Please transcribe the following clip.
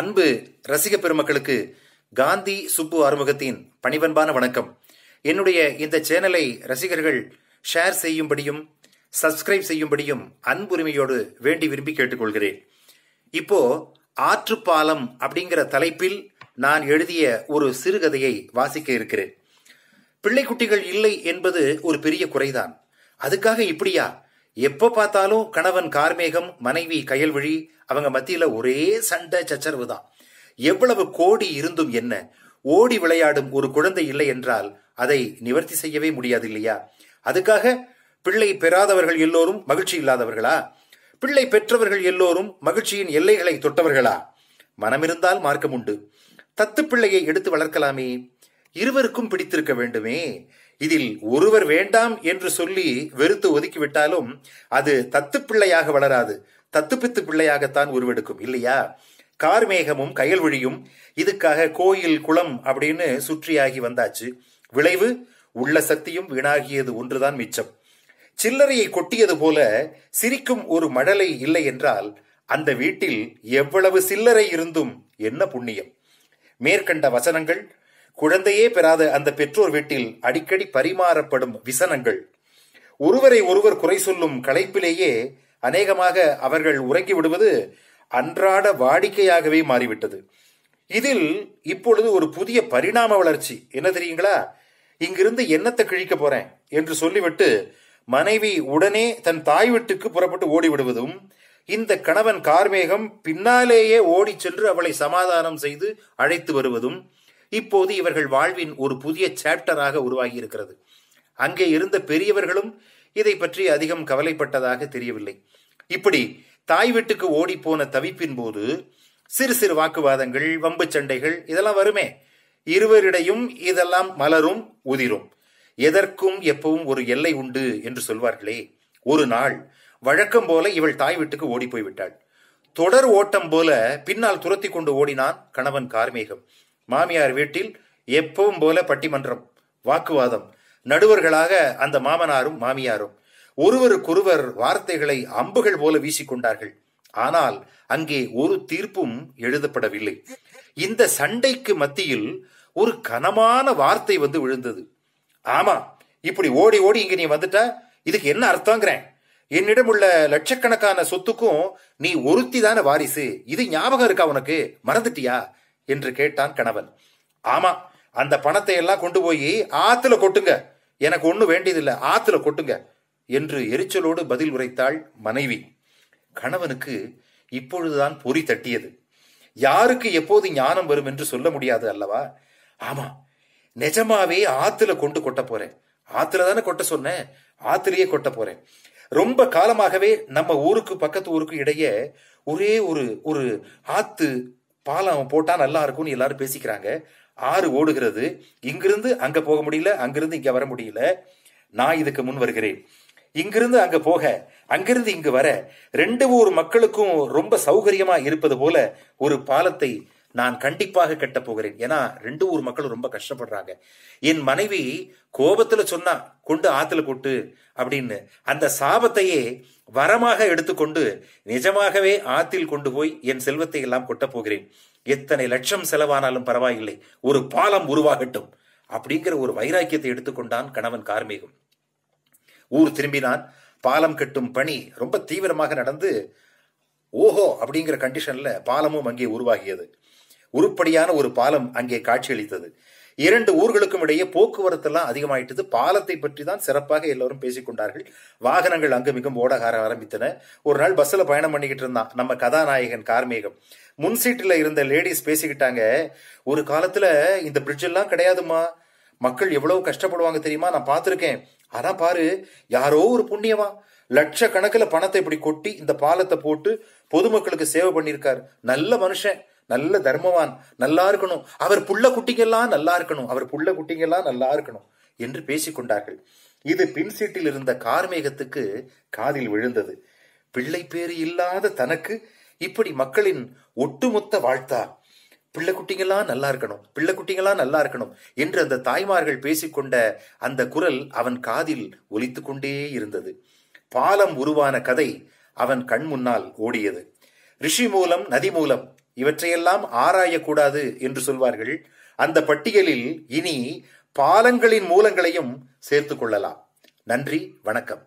அன்பு ரசிக பெருமக்களுக்கு காந்தி சுப்பு ஆறுமுகத்தின் பணிவன்பான வணக்கம் என்னுடைய இந்த சேனலை ரசிகர்கள் ஷேர் செய்யும்படியும் சப்ஸ்கிரைப் செய்யும்படியும் அன்புரிமையோடு வேண்டி விரும்பி கேட்டுக்கொள்கிறேன் இப்போ ஆற்றுப்பாலம் அப்படிங்கிற தலைப்பில் நான் எழுதிய ஒரு சிறுகதையை வாசிக்க இருக்கிறேன் பிள்ளைக்குட்டிகள் இல்லை என்பது ஒரு பெரிய குறைதான் அதுக்காக இப்படியா எப்போ பார்த்தாலும் கணவன் கார்மேகம் மனைவி கயல்வழி அவங்க மத்தியில் ஒரே சண்டை சச்சரவு தான் எவ்வளவு கோடி இருந்தும் என்ன ஓடி விளையாடும் ஒரு குழந்தை இல்லை என்றால் அதை நிவர்த்தி செய்யவே முடியாது இல்லையா அதுக்காக பிள்ளை பெறாதவர்கள் எல்லோரும் மகிழ்ச்சி இல்லாதவர்களா பிள்ளை பெற்றவர்கள் எல்லோரும் மகிழ்ச்சியின் எல்லைகளை தொட்டவர்களா மனமிருந்தால் மார்க்கம் உண்டு தத்து பிள்ளையை எடுத்து வளர்க்கலாமே இருவருக்கும் பிடித்திருக்க வேண்டுமே இதில் ஒருவர் வேண்டாம் என்று சொல்லி வெறுத்து ஒதுக்கிவிட்டாலும் அது தத்து பிள்ளையாக வளராது தத்துப்பித்து பிள்ளையாகத்தான் உருவெடுக்கும் இல்லையா கார்மேகமும் கயல்வழியும் இதுக்காக கோயில் குளம் அப்படின்னு சுற்றியாகி வந்தாச்சு விளைவு உள்ள சக்தியும் வீணாகியது ஒன்றுதான் மிச்சம் சில்லறையை கொட்டியது போல சிரிக்கும் ஒரு மழலை இல்லை என்றால் அந்த வீட்டில் எவ்வளவு சில்லறை இருந்தும் என்ன புண்ணியம் மேற்கண்ட வசனங்கள் குழந்தையே பெறாத அந்த பெற்றோர் வீட்டில் அடிக்கடி பரிமாறப்படும் விசனங்கள் ஒருவரை ஒருவர் குறை சொல்லும் களைப்பிலேயே அநேகமாக அவர்கள் உறங்கி விடுவது அன்றாட வாடிக்கையாகவே மாறிவிட்டது இதில் இப்பொழுது ஒரு புதிய பரிணாம வளர்ச்சி என்ன தெரியுங்களா இங்கிருந்து என்னத்தை கிழிக்க போறேன் என்று சொல்லிவிட்டு மனைவி உடனே தன் தாய் வீட்டுக்கு புறப்பட்டு ஓடிவிடுவதும் இந்த கணவன் கார்மேகம் பின்னாலேயே ஓடி சென்று அவளை சமாதானம் செய்து அழைத்து வருவதும் இப்போது இவர்கள் வாழ்வின் ஒரு புதிய சாப்டராக உருவாகி இருக்கிறது அங்கே இருந்த பெரியவர்களும் இதை பற்றி அதிகம் கவலைப்பட்டதாக தெரியவில்லை இப்படி தாய் வீட்டுக்கு ஓடி போன தவிப்பின் போது சிறு சிறு வாக்குவாதங்கள் வம்பு சண்டைகள் இதெல்லாம் வருமே இருவரிடையும் இதெல்லாம் மலரும் உதிரும் எதற்கும் எப்பவும் ஒரு எல்லை உண்டு என்று சொல்வார்களே ஒரு நாள் வழக்கம் போல இவள் தாய் வீட்டுக்கு ஓடி போய்விட்டாள் தொடர் ஓட்டம் போல பின்னால் துரத்தி கொண்டு ஓடினான் கணவன் கார்மேகம் மாமியார் வீட்டில் எப்பவும் போல பட்டிமன்றம் வாக்குவாதம் நடுவர்களாக அந்த மாமனாரும் மாமியாரும் ஒருவருக்கொருவர் வார்த்தைகளை அம்புகள் போல வீசிக்கொண்டார்கள் ஆனால் அங்கே ஒரு தீர்ப்பும் எழுதப்படவில்லை இந்த சண்டைக்கு மத்தியில் ஒரு கனமான வார்த்தை வந்து விழுந்தது ஆமா இப்படி ஓடி ஓடி இங்க நீ வந்துட்ட இதுக்கு என்ன அர்த்தங்கிறேன் என்னிடம் உள்ள லட்சக்கணக்கான சொத்துக்கும் நீ ஒருத்தி தானே வாரிசு இது ஞாபகம் இருக்கா உனக்கு மறந்துட்டியா என்று கேட்டான் கணவன் ஆமா அந்த பணத்தை எல்லாம் கொண்டு போய் ஆத்துல கொட்டுங்க எனக்கு ஒன்றும் வேண்டியதில்லை ஆத்துல கொட்டுங்க என்று எரிச்சலோடு பதில் உரைத்தாள் மனைவி கணவனுக்கு இப்பொழுதுதான் பொறி தட்டியது யாருக்கு எப்போது ஞானம் வரும் என்று சொல்ல முடியாது அல்லவா ஆமா நிஜமாவே ஆத்துல கொண்டு கொட்ட போறேன் ஆத்துல தானே கொட்ட சொன்னேன் ஆத்திலேயே கொட்ட போறேன் ரொம்ப காலமாகவே நம்ம ஊருக்கு பக்கத்து ஊருக்கு இடையே ஒரே ஒரு ஒரு ஆத்து பாலம் போட்டா நல்லா இருக்கும்னு எல்லாரும் பேசிக்கிறாங்க ஆறு ஓடுகிறது இங்கிருந்து அங்க போக முடியல அங்கிருந்து இங்க வர முடியல நான் இதுக்கு முன் வருகிறேன் இங்கிருந்து அங்க போக அங்கிருந்து இங்கு வர ரெண்டு ஊர் மக்களுக்கும் ரொம்ப சௌகரியமா இருப்பது போல ஒரு பாலத்தை நான் கண்டிப்பாக கட்ட போகிறேன் ஏன்னா ரெண்டு ஊர் மக்களும் ரொம்ப கஷ்டப்படுறாங்க என் மனைவி கோபத்துல சொன்னா கொண்டு ஆத்துல கொட்டு அப்படின்னு அந்த சாபத்தையே வரமாக எடுத்துக்கொண்டு நிஜமாகவே ஆத்தில் கொண்டு போய் என் செல்வத்தை எல்லாம் கொட்ட போகிறேன் எத்தனை லட்சம் செலவானாலும் பரவாயில்லை ஒரு பாலம் உருவாகட்டும் அப்படிங்கிற ஒரு வைராக்கியத்தை எடுத்துக்கொண்டான் கணவன் கார்மேகம் ஊர் திரும்பினான் பாலம் கட்டும் பணி ரொம்ப தீவிரமாக நடந்து ஓஹோ அப்படிங்கிற கண்டிஷன்ல பாலமும் அங்கே உருவாகியது உருப்படியான ஒரு பாலம் அங்கே காட்சியளித்தது இரண்டு ஊர்களுக்கும் இடையே போக்குவரத்து எல்லாம் அதிகமாயிட்டது பாலத்தை பற்றி தான் சிறப்பாக பேசிக் பேசிக்கொண்டார்கள் வாகனங்கள் அங்கு மிகவும் ஓடகார ஆரம்பித்தன ஒரு நாள் பஸ்ல பயணம் பண்ணிக்கிட்டு இருந்தான் நம்ம கதாநாயகன் கார்மேகம் முன் சீட்டில் இருந்த லேடிஸ் பேசிக்கிட்டாங்க ஒரு காலத்துல இந்த பிரிட்ஜ் எல்லாம் கிடையாதுமா மக்கள் எவ்வளவு கஷ்டப்படுவாங்க தெரியுமா நான் பார்த்துருக்கேன் ஆனா பாரு யாரோ ஒரு புண்ணியமா லட்ச கணக்கில் பணத்தை இப்படி கொட்டி இந்த பாலத்தை போட்டு பொதுமக்களுக்கு சேவை பண்ணியிருக்கார் நல்ல மனுஷன் நல்ல தர்மவான் நல்லா இருக்கணும் அவர் புள்ள குட்டிங்கெல்லாம் நல்லா இருக்கணும் அவர் புள்ள குட்டிங்கெல்லாம் நல்லா இருக்கணும் என்று பேசிக்கொண்டார்கள் இது பின் சீட்டில் இருந்த கார்மேகத்துக்கு காதில் விழுந்தது பிள்ளை பேறு இல்லாத தனக்கு இப்படி மக்களின் ஒட்டுமொத்த வாழ்த்தா பிள்ளை குட்டிங்களா நல்லா இருக்கணும் பிள்ளை குட்டிங்களா நல்லா இருக்கணும் என்று அந்த தாய்மார்கள் பேசிக்கொண்ட அந்த குரல் அவன் காதில் ஒலித்து கொண்டே இருந்தது பாலம் உருவான கதை அவன் கண் முன்னால் ஓடியது ரிஷி மூலம் நதி மூலம் இவற்றையெல்லாம் ஆராயக்கூடாது என்று சொல்வார்கள் அந்த பட்டியலில் இனி பாலங்களின் மூலங்களையும் சேர்த்து கொள்ளலாம் நன்றி வணக்கம்